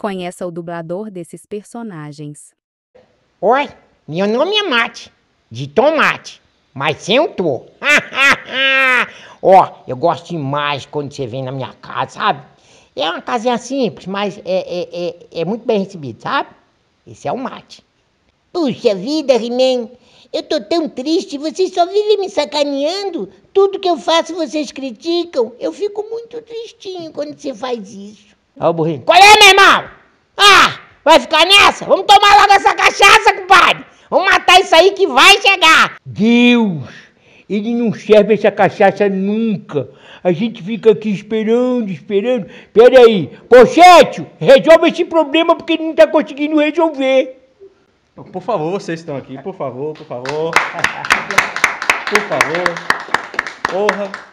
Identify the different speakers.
Speaker 1: Conheça o dublador desses personagens. Oi, meu nome é Mate, de tomate, mas sem o tô. Ó, oh, eu gosto demais quando você vem na minha casa, sabe? É uma casinha simples, mas é, é, é, é muito bem recebido, sabe? Esse é o Mate. Puxa vida, he
Speaker 2: eu tô tão triste, vocês só vivem me sacaneando. Tudo que eu faço vocês
Speaker 3: criticam. Eu fico muito tristinho quando você faz isso.
Speaker 4: Olha o burrinho, qual
Speaker 3: é, meu irmão? Ah, vai ficar nessa? Vamos tomar logo essa cachaça, compadre. Vamos matar isso aí que vai chegar.
Speaker 5: Deus, ele não serve essa cachaça nunca. A gente fica aqui esperando, esperando. Pera aí, Pochete, resolve esse problema porque ele não está conseguindo resolver.
Speaker 6: Por favor, vocês estão aqui, por favor, por favor. Por favor.
Speaker 5: Porra.